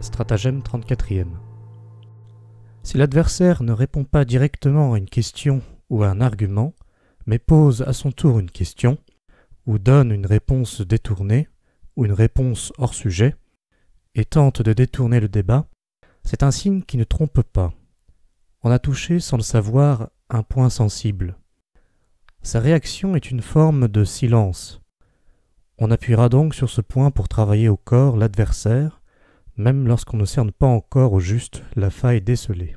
Stratagème 34e. Si l'adversaire ne répond pas directement à une question ou à un argument, mais pose à son tour une question, ou donne une réponse détournée, ou une réponse hors sujet, et tente de détourner le débat, c'est un signe qui ne trompe pas. On a touché sans le savoir un point sensible. Sa réaction est une forme de silence. On appuiera donc sur ce point pour travailler au corps l'adversaire, même lorsqu'on ne cerne pas encore au juste la faille décelée.